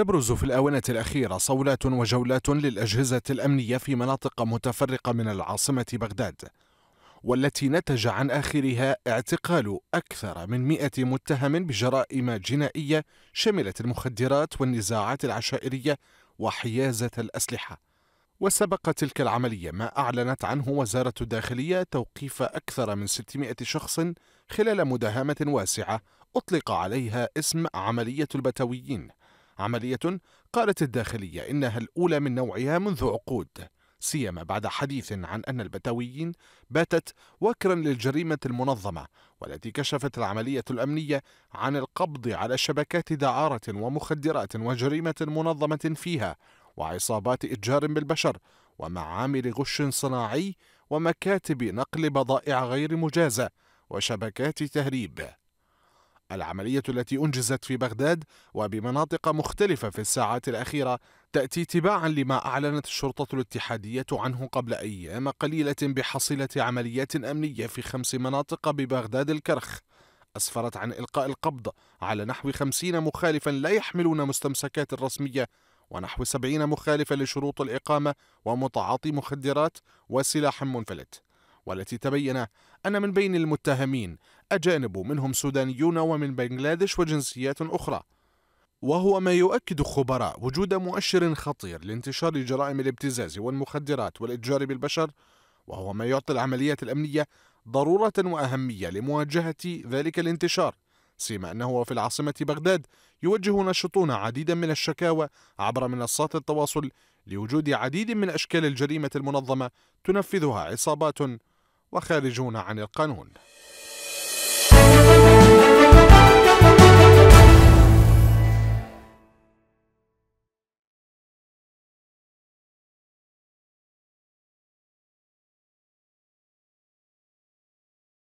تبرز في الآونة الأخيرة صولات وجولات للأجهزة الأمنية في مناطق متفرقة من العاصمة بغداد والتي نتج عن آخرها اعتقال أكثر من مئة متهم بجرائم جنائية شملت المخدرات والنزاعات العشائرية وحيازة الأسلحة وسبق تلك العملية ما أعلنت عنه وزارة الداخلية توقيف أكثر من 600 شخص خلال مداهمة واسعة أطلق عليها اسم عملية البتويين عملية قالت الداخلية إنها الأولى من نوعها منذ عقود سيما بعد حديث عن أن البتويين باتت وكرا للجريمة المنظمة والتي كشفت العملية الأمنية عن القبض على شبكات دعارة ومخدرات وجريمة منظمة فيها وعصابات إتجار بالبشر ومعامل غش صناعي ومكاتب نقل بضائع غير مجازة وشبكات تهريب العملية التي أنجزت في بغداد وبمناطق مختلفة في الساعات الأخيرة تأتي تباعا لما أعلنت الشرطة الاتحادية عنه قبل أيام قليلة بحصيلة عمليات أمنية في خمس مناطق ببغداد الكرخ أسفرت عن إلقاء القبض على نحو خمسين مخالفا لا يحملون مستمسكات رسمية ونحو سبعين مخالفا لشروط الإقامة ومتعاطي مخدرات وسلاح منفلت والتي تبين أن من بين المتهمين أجانب منهم سودانيون ومن بنغلاديش وجنسيات أخرى وهو ما يؤكد خبراء وجود مؤشر خطير لانتشار جرائم الابتزاز والمخدرات والإتجار بالبشر وهو ما يعطي العمليات الأمنية ضرورة وأهمية لمواجهة ذلك الانتشار سيما أنه في العاصمة بغداد يوجه ناشطون عديدا من الشكاوى عبر منصات التواصل لوجود عديد من أشكال الجريمة المنظمة تنفذها عصابات وخارجون عن القانون